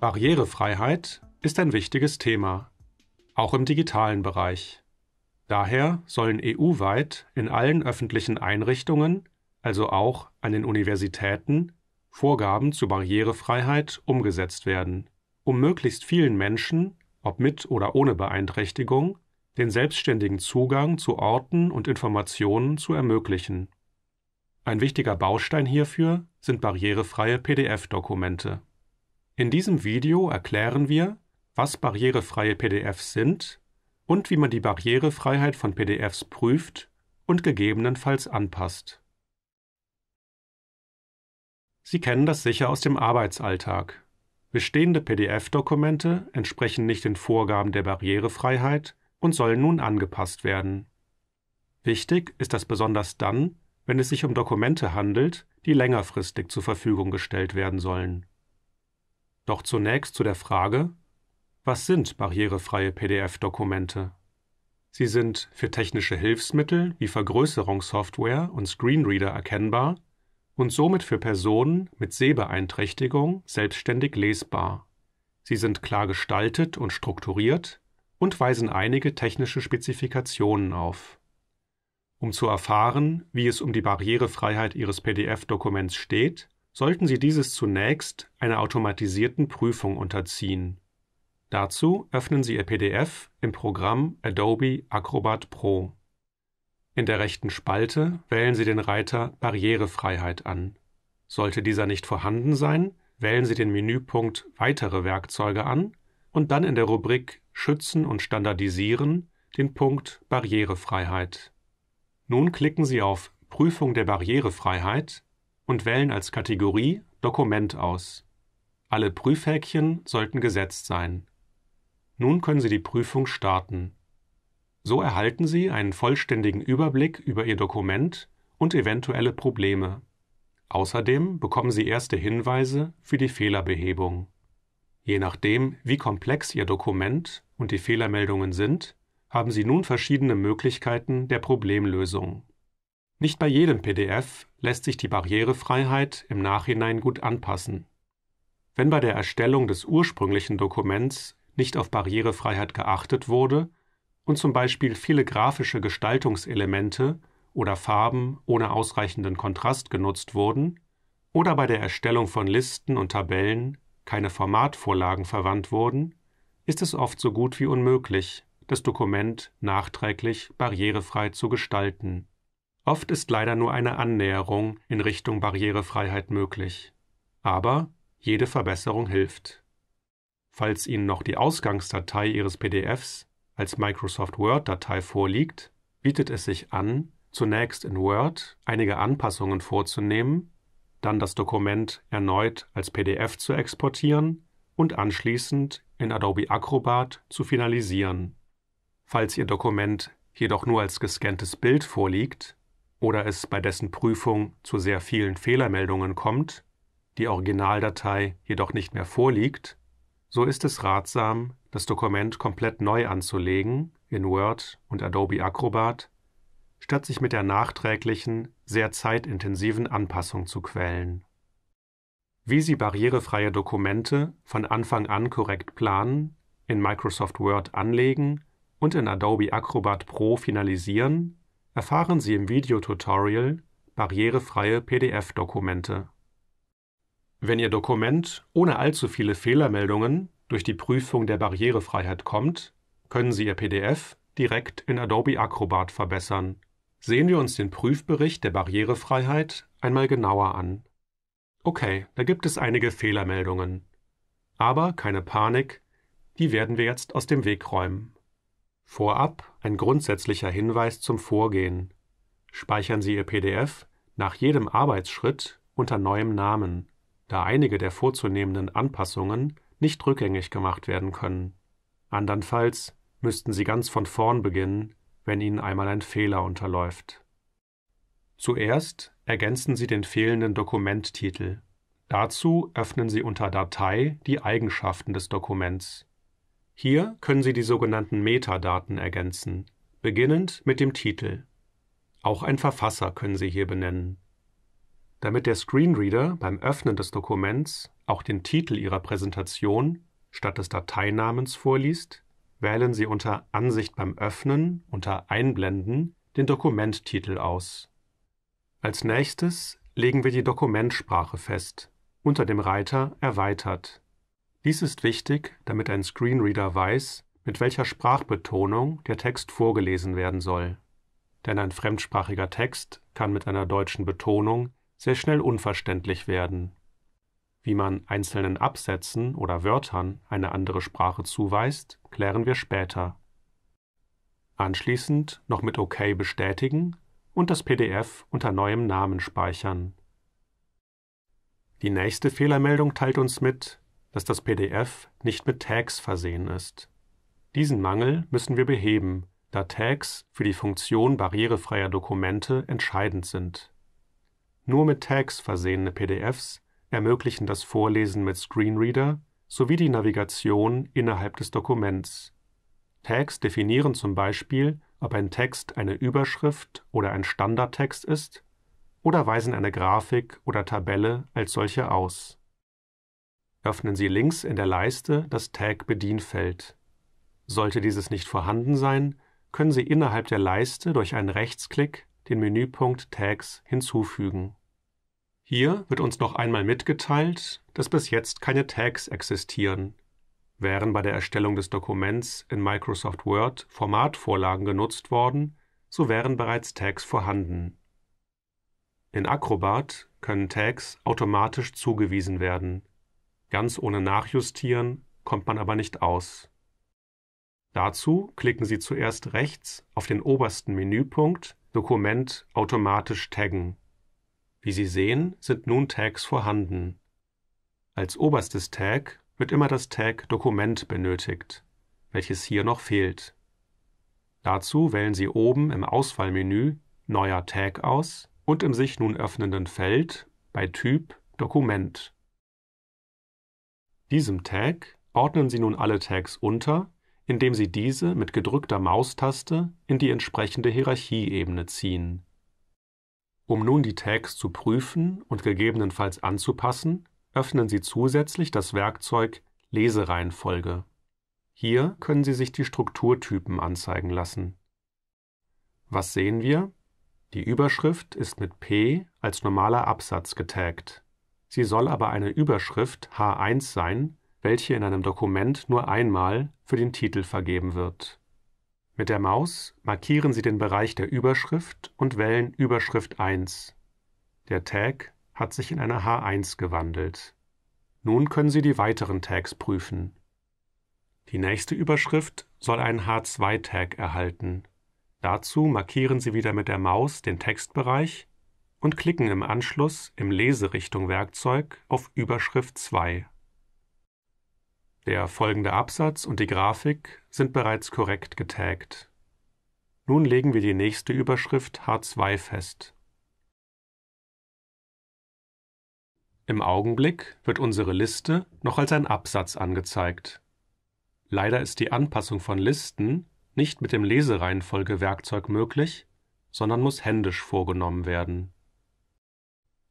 Barrierefreiheit ist ein wichtiges Thema, auch im digitalen Bereich. Daher sollen EU-weit in allen öffentlichen Einrichtungen, also auch an den Universitäten, Vorgaben zur Barrierefreiheit umgesetzt werden, um möglichst vielen Menschen, ob mit oder ohne Beeinträchtigung, den selbstständigen Zugang zu Orten und Informationen zu ermöglichen. Ein wichtiger Baustein hierfür sind barrierefreie PDF-Dokumente in diesem Video erklären wir, was barrierefreie PDFs sind und wie man die Barrierefreiheit von PDFs prüft und gegebenenfalls anpasst. Sie kennen das sicher aus dem Arbeitsalltag. Bestehende PDF-Dokumente entsprechen nicht den Vorgaben der Barrierefreiheit und sollen nun angepasst werden. Wichtig ist das besonders dann, wenn es sich um Dokumente handelt, die längerfristig zur Verfügung gestellt werden sollen. Doch zunächst zu der Frage, was sind barrierefreie PDF-Dokumente? Sie sind für technische Hilfsmittel wie Vergrößerungssoftware und Screenreader erkennbar und somit für Personen mit Sehbeeinträchtigung selbstständig lesbar. Sie sind klar gestaltet und strukturiert und weisen einige technische Spezifikationen auf. Um zu erfahren, wie es um die Barrierefreiheit Ihres PDF-Dokuments steht, sollten sie dieses zunächst einer automatisierten Prüfung unterziehen. Dazu öffnen Sie Ihr PDF im Programm Adobe Acrobat Pro. In der rechten Spalte wählen Sie den Reiter Barrierefreiheit an. Sollte dieser nicht vorhanden sein, wählen Sie den Menüpunkt Weitere Werkzeuge an und dann in der Rubrik Schützen und Standardisieren den Punkt Barrierefreiheit. Nun klicken Sie auf Prüfung der Barrierefreiheit und wählen als Kategorie Dokument aus. Alle Prüfhäkchen sollten gesetzt sein. Nun können Sie die Prüfung starten. So erhalten Sie einen vollständigen Überblick über Ihr Dokument und eventuelle Probleme. Außerdem bekommen Sie erste Hinweise für die Fehlerbehebung. Je nachdem, wie komplex Ihr Dokument und die Fehlermeldungen sind, haben Sie nun verschiedene Möglichkeiten der Problemlösung. Nicht bei jedem PDF lässt sich die Barrierefreiheit im Nachhinein gut anpassen. Wenn bei der Erstellung des ursprünglichen Dokuments nicht auf Barrierefreiheit geachtet wurde und zum Beispiel viele grafische Gestaltungselemente oder Farben ohne ausreichenden Kontrast genutzt wurden oder bei der Erstellung von Listen und Tabellen keine Formatvorlagen verwandt wurden, ist es oft so gut wie unmöglich, das Dokument nachträglich barrierefrei zu gestalten Oft ist leider nur eine Annäherung in Richtung Barrierefreiheit möglich. Aber jede Verbesserung hilft. Falls Ihnen noch die Ausgangsdatei Ihres PDFs als Microsoft Word-Datei vorliegt, bietet es sich an, zunächst in Word einige Anpassungen vorzunehmen, dann das Dokument erneut als PDF zu exportieren und anschließend in Adobe Acrobat zu finalisieren. Falls Ihr Dokument jedoch nur als gescanntes Bild vorliegt, oder es bei dessen Prüfung zu sehr vielen Fehlermeldungen kommt, die Originaldatei jedoch nicht mehr vorliegt, so ist es ratsam, das Dokument komplett neu anzulegen in Word und Adobe Acrobat, statt sich mit der nachträglichen, sehr zeitintensiven Anpassung zu quälen. Wie Sie barrierefreie Dokumente von Anfang an korrekt planen, in Microsoft Word anlegen und in Adobe Acrobat Pro finalisieren, erfahren Sie im Videotutorial Barrierefreie PDF-Dokumente. Wenn Ihr Dokument ohne allzu viele Fehlermeldungen durch die Prüfung der Barrierefreiheit kommt, können Sie Ihr PDF direkt in Adobe Acrobat verbessern. Sehen wir uns den Prüfbericht der Barrierefreiheit einmal genauer an. Okay, da gibt es einige Fehlermeldungen. Aber keine Panik, die werden wir jetzt aus dem Weg räumen. Vorab ein grundsätzlicher Hinweis zum Vorgehen. Speichern Sie Ihr PDF nach jedem Arbeitsschritt unter neuem Namen, da einige der vorzunehmenden Anpassungen nicht rückgängig gemacht werden können. Andernfalls müssten Sie ganz von vorn beginnen, wenn Ihnen einmal ein Fehler unterläuft. Zuerst ergänzen Sie den fehlenden Dokumenttitel. Dazu öffnen Sie unter Datei die Eigenschaften des Dokuments hier können Sie die sogenannten Metadaten ergänzen, beginnend mit dem Titel. Auch einen Verfasser können Sie hier benennen. Damit der Screenreader beim Öffnen des Dokuments auch den Titel Ihrer Präsentation statt des Dateinamens vorliest, wählen Sie unter Ansicht beim Öffnen unter Einblenden den Dokumenttitel aus. Als nächstes legen wir die Dokumentsprache fest unter dem Reiter Erweitert. Dies ist wichtig, damit ein Screenreader weiß, mit welcher Sprachbetonung der Text vorgelesen werden soll. Denn ein fremdsprachiger Text kann mit einer deutschen Betonung sehr schnell unverständlich werden. Wie man einzelnen Absätzen oder Wörtern eine andere Sprache zuweist, klären wir später. Anschließend noch mit OK bestätigen und das PDF unter neuem Namen speichern. Die nächste Fehlermeldung teilt uns mit, dass das PDF nicht mit Tags versehen ist. Diesen Mangel müssen wir beheben, da Tags für die Funktion barrierefreier Dokumente entscheidend sind. Nur mit Tags versehene PDFs ermöglichen das Vorlesen mit Screenreader sowie die Navigation innerhalb des Dokuments. Tags definieren zum Beispiel, ob ein Text eine Überschrift oder ein Standardtext ist oder weisen eine Grafik oder Tabelle als solche aus öffnen Sie links in der Leiste das Tag Bedienfeld. Sollte dieses nicht vorhanden sein, können Sie innerhalb der Leiste durch einen Rechtsklick den Menüpunkt Tags hinzufügen. Hier wird uns noch einmal mitgeteilt, dass bis jetzt keine Tags existieren. Wären bei der Erstellung des Dokuments in Microsoft Word Formatvorlagen genutzt worden, so wären bereits Tags vorhanden. In Acrobat können Tags automatisch zugewiesen werden. Ganz ohne Nachjustieren kommt man aber nicht aus. Dazu klicken Sie zuerst rechts auf den obersten Menüpunkt Dokument automatisch taggen. Wie Sie sehen, sind nun Tags vorhanden. Als oberstes Tag wird immer das Tag Dokument benötigt, welches hier noch fehlt. Dazu wählen Sie oben im Auswahlmenü Neuer Tag aus und im sich nun öffnenden Feld bei Typ Dokument. Diesem Tag ordnen Sie nun alle Tags unter, indem Sie diese mit gedrückter Maustaste in die entsprechende Hierarchieebene ziehen. Um nun die Tags zu prüfen und gegebenenfalls anzupassen, öffnen Sie zusätzlich das Werkzeug Lesereihenfolge. Hier können Sie sich die Strukturtypen anzeigen lassen. Was sehen wir? Die Überschrift ist mit P als normaler Absatz getaggt. Sie soll aber eine Überschrift H1 sein, welche in einem Dokument nur einmal für den Titel vergeben wird. Mit der Maus markieren Sie den Bereich der Überschrift und wählen Überschrift 1. Der Tag hat sich in eine H1 gewandelt. Nun können Sie die weiteren Tags prüfen. Die nächste Überschrift soll einen H2-Tag erhalten. Dazu markieren Sie wieder mit der Maus den Textbereich und klicken im Anschluss im Leserichtung-Werkzeug auf Überschrift 2. Der folgende Absatz und die Grafik sind bereits korrekt getaggt. Nun legen wir die nächste Überschrift H2 fest. Im Augenblick wird unsere Liste noch als ein Absatz angezeigt. Leider ist die Anpassung von Listen nicht mit dem Lesereihenfolge-Werkzeug möglich, sondern muss händisch vorgenommen werden.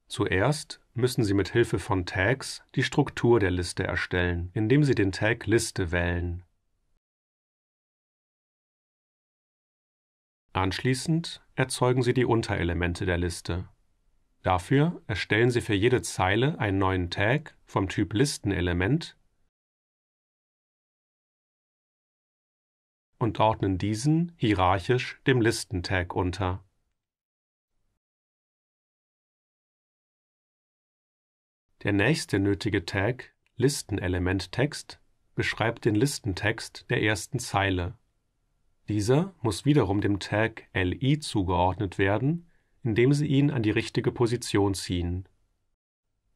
Zuerst müssen Sie mit Hilfe von Tags die Struktur der Liste erstellen, indem Sie den Tag Liste wählen. Anschließend erzeugen Sie die Unterelemente der Liste. Dafür erstellen Sie für jede Zeile einen neuen Tag vom Typ Listenelement und ordnen diesen hierarchisch dem Listentag unter Der nächste nötige Tag Listenelementtext beschreibt den Listentext der ersten Zeile. Dieser muss wiederum dem Tag li zugeordnet werden, indem Sie ihn an die richtige Position ziehen.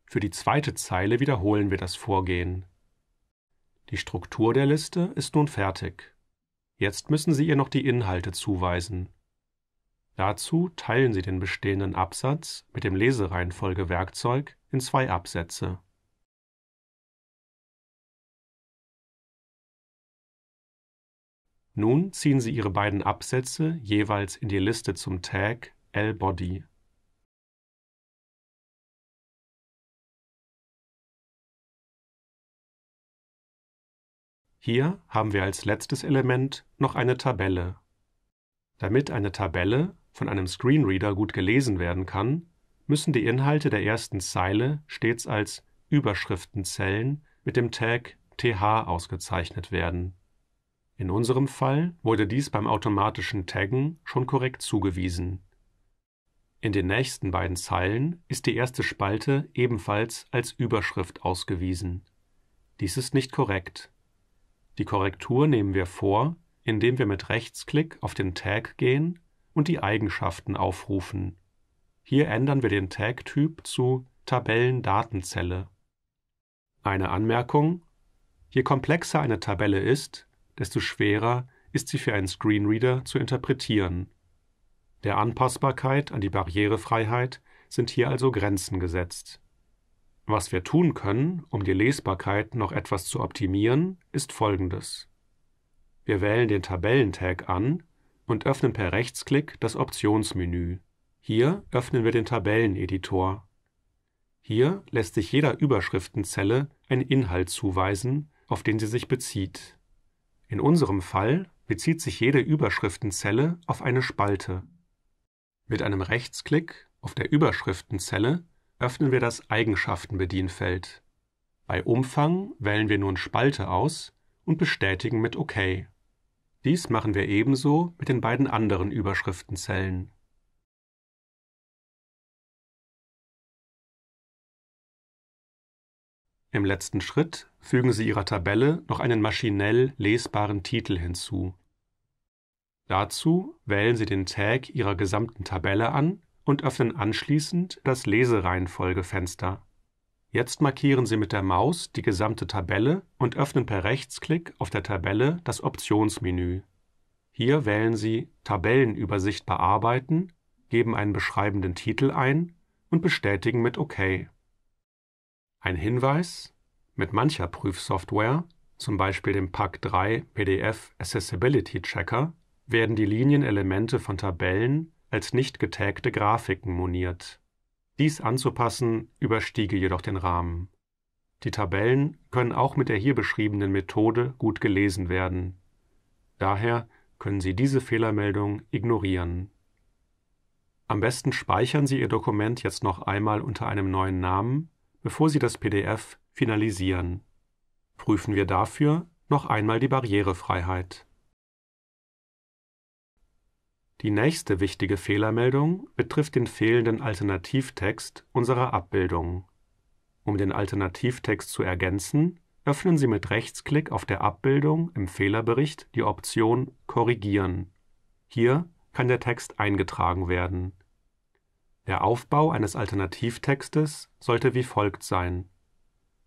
Für die zweite Zeile wiederholen wir das Vorgehen. Die Struktur der Liste ist nun fertig. Jetzt müssen Sie ihr noch die Inhalte zuweisen Dazu teilen sie den bestehenden Absatz mit dem Lesereihenfolgewerkzeug in zwei Absätze Nun ziehen Sie Ihre beiden Absätze jeweils in die Liste zum Tag lbody. Hier haben wir als letztes Element noch eine Tabelle. Damit eine Tabelle von einem Screenreader gut gelesen werden kann, müssen die Inhalte der ersten Zeile stets als Überschriftenzellen mit dem Tag th ausgezeichnet werden. In unserem Fall wurde dies beim automatischen Taggen schon korrekt zugewiesen. In den nächsten beiden Zeilen ist die erste Spalte ebenfalls als Überschrift ausgewiesen. Dies ist nicht korrekt. Die Korrektur nehmen wir vor, indem wir mit Rechtsklick auf den Tag gehen und die Eigenschaften aufrufen. Hier ändern wir den Tag-Typ zu Tabellendatenzelle. Eine Anmerkung: Je komplexer eine Tabelle ist, desto schwerer ist sie für einen Screenreader zu interpretieren. Der Anpassbarkeit an die Barrierefreiheit sind hier also Grenzen gesetzt. Was wir tun können, um die Lesbarkeit noch etwas zu optimieren, ist folgendes. Wir wählen den Tabellentag an und öffnen per Rechtsklick das Optionsmenü. Hier öffnen wir den Tabelleneditor. Hier lässt sich jeder Überschriftenzelle einen Inhalt zuweisen, auf den sie sich bezieht. In unserem Fall bezieht sich jede Überschriftenzelle auf eine Spalte. Mit einem Rechtsklick auf der Überschriftenzelle öffnen wir das Eigenschaftenbedienfeld. Bei Umfang wählen wir nun Spalte aus und bestätigen mit OK. Dies machen wir ebenso mit den beiden anderen Überschriftenzellen. Im letzten Schritt fügen Sie Ihrer Tabelle noch einen maschinell lesbaren Titel hinzu. Dazu wählen Sie den Tag Ihrer gesamten Tabelle an und öffnen anschließend das Lesereihenfolgefenster Jetzt markieren Sie mit der Maus die gesamte Tabelle und öffnen per Rechtsklick auf der Tabelle das Optionsmenü. Hier wählen Sie Tabellenübersicht bearbeiten, geben einen beschreibenden Titel ein und bestätigen mit OK. Ein Hinweis: Mit mancher Prüfsoftware, zum Beispiel dem PAC 3 PDF Accessibility Checker, werden die Linienelemente von Tabellen als nicht getagte Grafiken moniert dies anzupassen überstiege jedoch den Rahmen. Die Tabellen können auch mit der hier beschriebenen Methode gut gelesen werden. Daher können Sie diese Fehlermeldung ignorieren. Am besten speichern Sie Ihr Dokument jetzt noch einmal unter einem neuen Namen, bevor Sie das PDF finalisieren. Prüfen wir dafür noch einmal die Barrierefreiheit. Die nächste wichtige Fehlermeldung betrifft den fehlenden Alternativtext unserer Abbildung. Um den Alternativtext zu ergänzen, öffnen Sie mit Rechtsklick auf der Abbildung im Fehlerbericht die Option Korrigieren. Hier kann der Text eingetragen werden. Der Aufbau eines Alternativtextes sollte wie folgt sein.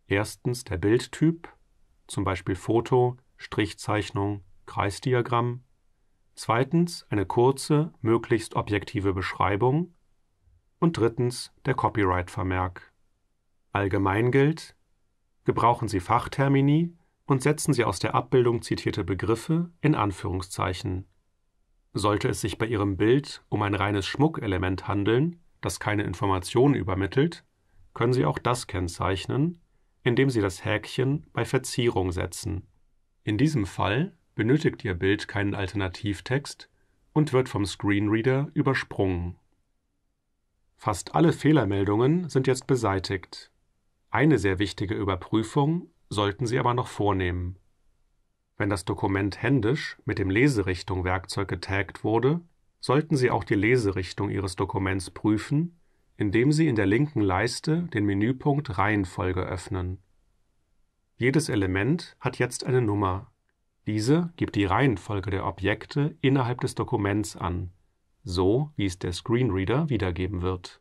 Erstens der Bildtyp, zum Beispiel Foto, Strichzeichnung, Kreisdiagramm zweitens eine kurze, möglichst objektive Beschreibung und drittens der Copyright-Vermerk. Allgemein gilt, gebrauchen Sie Fachtermini und setzen Sie aus der Abbildung zitierte Begriffe in Anführungszeichen. Sollte es sich bei Ihrem Bild um ein reines Schmuckelement handeln, das keine Informationen übermittelt, können Sie auch das kennzeichnen, indem Sie das Häkchen bei Verzierung setzen. In diesem Fall benötigt Ihr Bild keinen Alternativtext und wird vom Screenreader übersprungen. Fast alle Fehlermeldungen sind jetzt beseitigt. Eine sehr wichtige Überprüfung sollten Sie aber noch vornehmen. Wenn das Dokument händisch mit dem Leserichtung-Werkzeug getaggt wurde, sollten Sie auch die Leserichtung Ihres Dokuments prüfen, indem Sie in der linken Leiste den Menüpunkt Reihenfolge öffnen. Jedes Element hat jetzt eine Nummer. Diese gibt die Reihenfolge der Objekte innerhalb des Dokuments an, so wie es der Screenreader wiedergeben wird.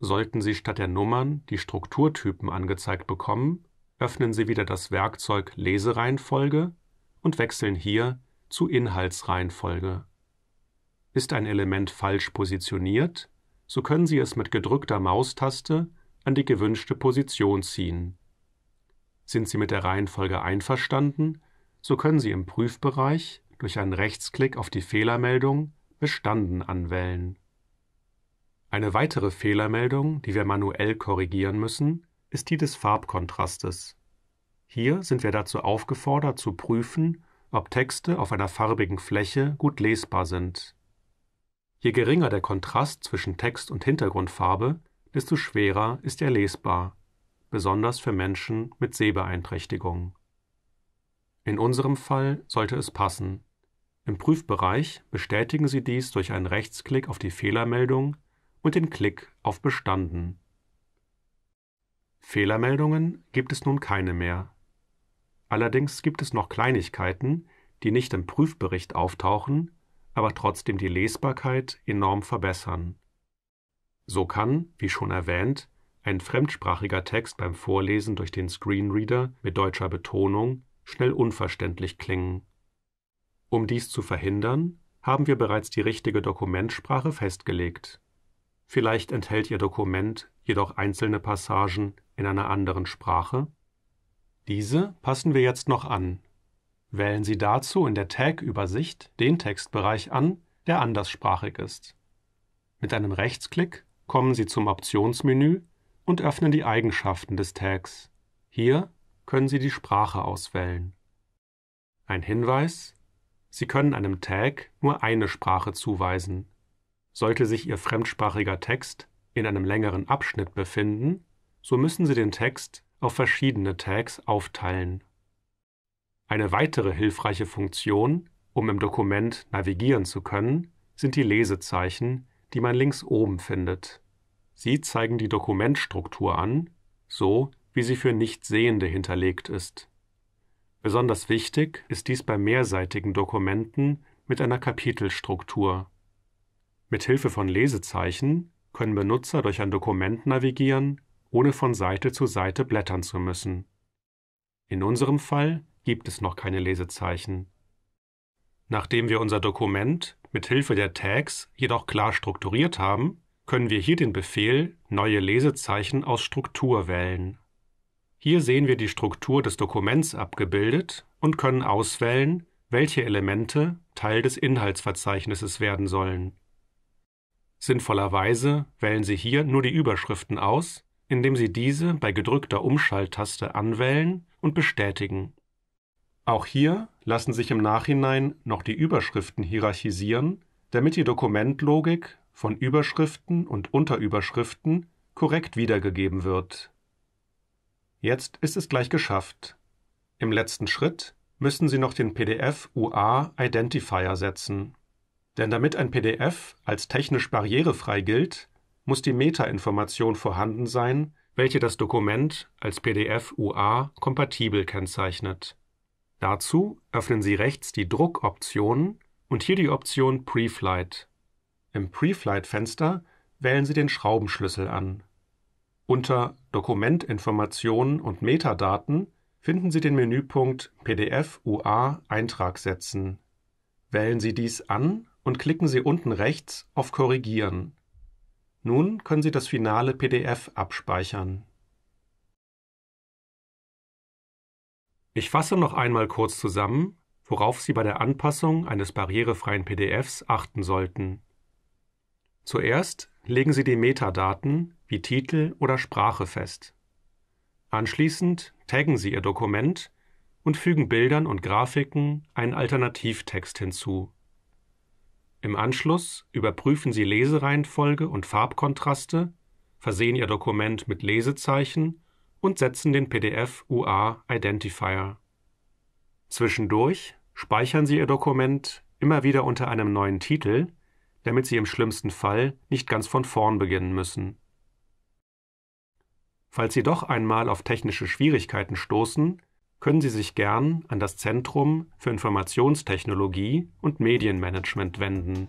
Sollten Sie statt der Nummern die Strukturtypen angezeigt bekommen, öffnen Sie wieder das Werkzeug Lesereihenfolge und wechseln hier zu Inhaltsreihenfolge. Ist ein Element falsch positioniert, so können Sie es mit gedrückter Maustaste an die gewünschte Position ziehen. Sind Sie mit der Reihenfolge einverstanden, so können Sie im Prüfbereich durch einen Rechtsklick auf die Fehlermeldung Bestanden anwählen. Eine weitere Fehlermeldung, die wir manuell korrigieren müssen, ist die des Farbkontrastes. Hier sind wir dazu aufgefordert zu prüfen, ob Texte auf einer farbigen Fläche gut lesbar sind. Je geringer der Kontrast zwischen Text und Hintergrundfarbe, desto schwerer ist er lesbar, besonders für Menschen mit Sehbeeinträchtigungen. In unserem Fall sollte es passen. Im Prüfbereich bestätigen Sie dies durch einen Rechtsklick auf die Fehlermeldung und den Klick auf Bestanden. Fehlermeldungen gibt es nun keine mehr. Allerdings gibt es noch Kleinigkeiten, die nicht im Prüfbericht auftauchen, aber trotzdem die Lesbarkeit enorm verbessern. So kann, wie schon erwähnt, ein fremdsprachiger Text beim Vorlesen durch den Screenreader mit deutscher Betonung schnell unverständlich klingen. Um dies zu verhindern, haben wir bereits die richtige Dokumentsprache festgelegt. Vielleicht enthält Ihr Dokument jedoch einzelne Passagen in einer anderen Sprache. Diese passen wir jetzt noch an. Wählen Sie dazu in der Tag-Übersicht den Textbereich an, der anderssprachig ist. Mit einem Rechtsklick kommen Sie zum Optionsmenü und öffnen die Eigenschaften des Tags. Hier können Sie die Sprache auswählen. Ein Hinweis: Sie können einem Tag nur eine Sprache zuweisen. Sollte sich Ihr fremdsprachiger Text in einem längeren Abschnitt befinden, so müssen Sie den Text auf verschiedene Tags aufteilen. Eine weitere hilfreiche Funktion, um im Dokument navigieren zu können, sind die Lesezeichen, die man links oben findet. Sie zeigen die Dokumentstruktur an, so wie sie für Nichtsehende hinterlegt ist. Besonders wichtig ist dies bei mehrseitigen Dokumenten mit einer Kapitelstruktur. Mit Hilfe von Lesezeichen können Benutzer durch ein Dokument navigieren, ohne von Seite zu Seite blättern zu müssen. In unserem Fall gibt es noch keine Lesezeichen. Nachdem wir unser Dokument mit Hilfe der Tags jedoch klar strukturiert haben, können wir hier den Befehl Neue Lesezeichen aus Struktur wählen hier sehen wir die Struktur des Dokuments abgebildet und können auswählen, welche Elemente Teil des Inhaltsverzeichnisses werden sollen. Sinnvollerweise wählen Sie hier nur die Überschriften aus, indem Sie diese bei gedrückter Umschalttaste anwählen und bestätigen. Auch hier lassen sich im Nachhinein noch die Überschriften hierarchisieren, damit die Dokumentlogik von Überschriften und Unterüberschriften korrekt wiedergegeben wird Jetzt ist es gleich geschafft. Im letzten Schritt müssen Sie noch den PDF-UA-Identifier setzen. Denn damit ein PDF als technisch barrierefrei gilt, muss die Metainformation vorhanden sein, welche das Dokument als PDF-UA kompatibel kennzeichnet. Dazu öffnen Sie rechts die Druckoption und hier die Option Preflight. Im Preflight-Fenster wählen Sie den Schraubenschlüssel an. Unter Dokumentinformationen und Metadaten finden Sie den Menüpunkt PDF UA Eintrag setzen. Wählen Sie dies an und klicken Sie unten rechts auf Korrigieren. Nun können Sie das finale PDF abspeichern. Ich fasse noch einmal kurz zusammen, worauf Sie bei der Anpassung eines barrierefreien PDFs achten sollten Zuerst legen Sie die Metadaten wie Titel oder Sprache fest. Anschließend taggen Sie Ihr Dokument und fügen Bildern und Grafiken einen Alternativtext hinzu. Im Anschluss überprüfen Sie Lesereihenfolge und Farbkontraste, versehen Ihr Dokument mit Lesezeichen und setzen den PDF-UA-Identifier. Zwischendurch speichern Sie Ihr Dokument immer wieder unter einem neuen Titel damit sie im schlimmsten Fall nicht ganz von vorn beginnen müssen. Falls Sie doch einmal auf technische Schwierigkeiten stoßen, können Sie sich gern an das Zentrum für Informationstechnologie und Medienmanagement wenden.